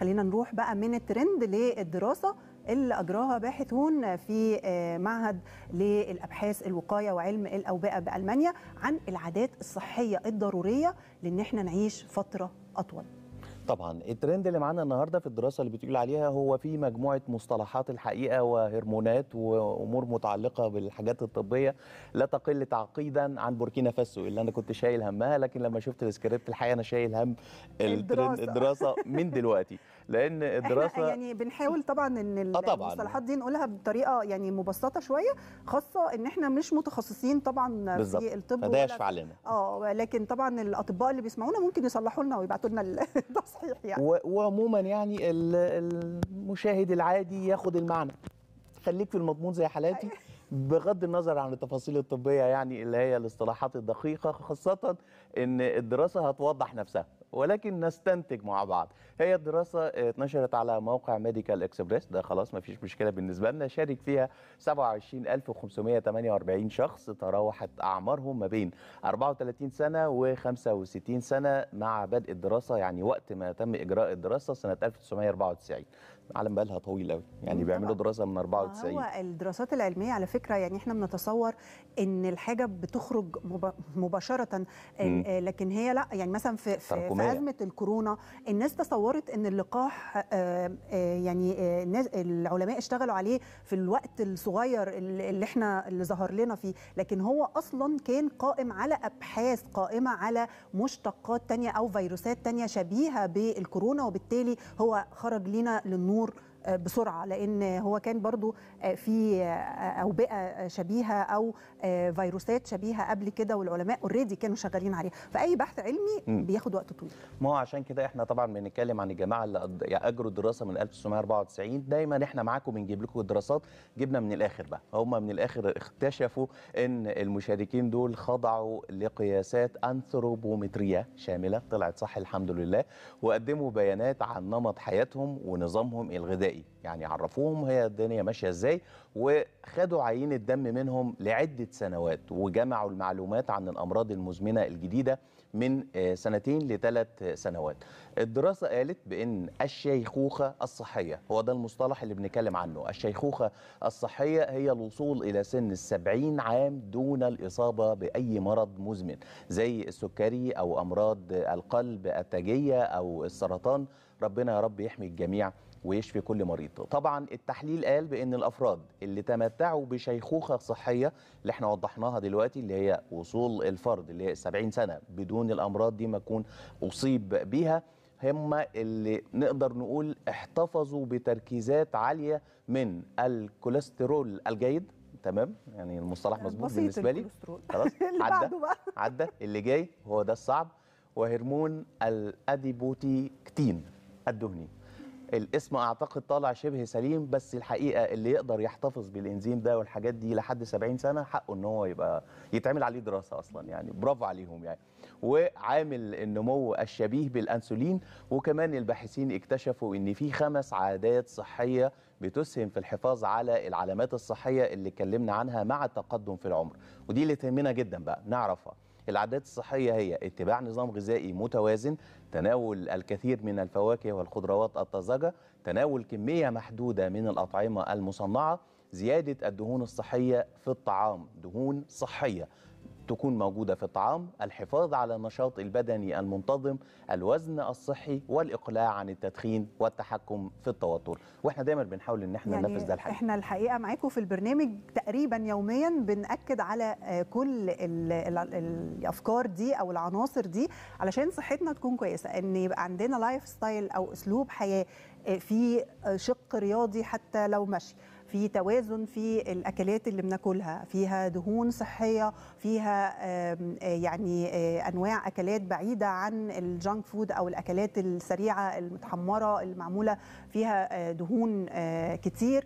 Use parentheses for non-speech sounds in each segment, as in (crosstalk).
خلينا نروح بقى من الترند للدراسه اللي أجراها باحثون في آه، معهد للأبحاث الوقاية وعلم الأوبئة بألمانيا عن العادات الصحية الضرورية لأن احنا نعيش فترة أطول طبعا الترند اللي معانا النهارده في الدراسه اللي بتقول عليها هو في مجموعه مصطلحات الحقيقه وهرمونات وامور متعلقه بالحاجات الطبيه لا تقل تعقيدا عن بوركينا فاسو اللي انا كنت شايل همها لكن لما شفت السكريبت الحقيقه انا شايل هم الدراسه الدراسه من دلوقتي لان الدراسه احنا يعني بنحاول طبعا ان آه، طبعاً. المصطلحات دي نقولها بطريقه يعني مبسطه شويه خاصه ان احنا مش متخصصين طبعا بالزبط. في الطب فده يشفع لنا اه لكن طبعا الاطباء اللي بيسمعونا ممكن يصلحوا لنا ويبعتوا لنا (laughs) صحيح يعني وعموما يعني المشاهد العادي ياخد المعنى خليك في المضمون زي حالاتي أيوة. بغض النظر عن التفاصيل الطبيه يعني اللي هي الاصطلاحات الدقيقه خاصه ان الدراسه هتوضح نفسها ولكن نستنتج مع بعض هي الدراسة اتنشرت على موقع ميديكال اكسبريس ده خلاص ما فيش مشكلة بالنسبة لنا شارك فيها 27548 شخص تراوحت أعمارهم ما بين 34 سنة و 65 سنة مع بدء الدراسة يعني وقت ما تم إجراء الدراسة سنة 1994 عالم بالها طويل قوي يعني بيعملوا دراسه من 94 هو الدراسات العلميه على فكره يعني احنا بنتصور ان الحاجه بتخرج مباشره مم. آه، لكن هي لا يعني مثلا في في في ازمه الكورونا الناس تصورت ان اللقاح آه، آه، يعني آه، العلماء اشتغلوا عليه في الوقت الصغير اللي احنا اللي ظهر لنا فيه لكن هو اصلا كان قائم على ابحاث قائمه على مشتقات تانية او فيروسات تانية شبيهه بالكورونا وبالتالي هو خرج لنا للنور بسرعه لان هو كان برضو آه، في آه، اوبئه آه، شبيهه او فيروسات شبيهه قبل كده والعلماء اوريدي كانوا شغالين عليها فاي بحث علمي بياخد وقت طويل ما هو عشان كده احنا طبعا بنتكلم عن الجماعه اللي يعني اجروا الدراسه من 1994 دايما احنا معاكم بنجيب لكم الدراسات جبنا من الاخر بقى هم من الاخر اكتشفوا ان المشاركين دول خضعوا لقياسات انثروبومتريه شامله طلعت صح الحمد لله وقدموا بيانات عن نمط حياتهم ونظامهم الغذائي الغذائي يعني عرفوهم هي الدنيا ماشيه ازاي وخدوا عينه دم منهم لعده سنوات وجمعوا المعلومات عن الامراض المزمنه الجديده من آه، سنتين لثلاث سنوات الدراسه قالت بان الشيخوخه الصحيه هو ده المصطلح اللي بنتكلم عنه الشيخوخه الصحيه هي الوصول الى سن السبعين عام دون الاصابه باي مرض مزمن زي السكري او امراض القلب التاجيه او السرطان ربنا يا رب يحمي الجميع ويشفي كل مريض طبعا التحليل قال بأن الأفراد اللي تمتعوا بشيخوخة صحية اللي احنا وضحناها دلوقتي اللي هي وصول الفرد اللي هي 70 سنة بدون الأمراض دي ما يكون أصيب بيها هم اللي نقدر نقول احتفظوا بتركيزات عالية من الكوليسترول الجيد تمام يعني المصطلح مظبوط بالنسبه لي خلاص (laughs) عدى عدى اللي جاي هو ده الصعب وهرمون الاديبوتيكتين الدهني الاسم اعتقد طالع شبه سليم بس الحقيقه اللي يقدر يحتفظ بالانزيم ده والحاجات دي لحد 70 سنه حقه ان هو يبقى يتعمل عليه دراسه اصلا يعني برافو عليهم يعني وعامل النمو الشبيه بالانسولين وكمان الباحثين اكتشفوا ان في خمس عادات صحيه بتسهم في الحفاظ على العلامات الصحيه اللي اتكلمنا عنها مع التقدم في العمر ودي اللي تهمنا جدا بقى نعرفها العادات الصحية هي اتباع نظام غذائي متوازن تناول الكثير من الفواكه والخضروات الطازجة تناول كمية محدودة من الأطعمة المصنعة زيادة الدهون الصحية في الطعام دهون صحية تكون موجودة في الطعام الحفاظ على النشاط البدني المنتظم الوزن الصحي والإقلاع عن التدخين والتحكم في التوتر واحنا دايما بنحاول ان احنا يعني ننفذ ده الحقيقة احنا الحقيقة معاكم في البرنامج تقريبا يوميا بنأكد على كل الـ الـ الـ الأفكار دي أو العناصر دي علشان صحتنا تكون كويسة ان يبقى عندنا لايف ستايل أو أسلوب حياة آه، في آه، شق رياضي حتى لو مشي في توازن في الاكلات اللي بناكلها فيها دهون صحيه فيها آه، يعني آه، انواع اكلات بعيده عن الجانك فود او الاكلات السريعه المتحمره المعموله فيها آه، دهون كتير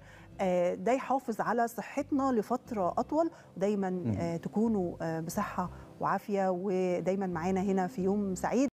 ده يحافظ على صحتنا لفتره اطول ودايما تكونوا بصحه وعافيه ودايما معانا هنا في يوم سعيد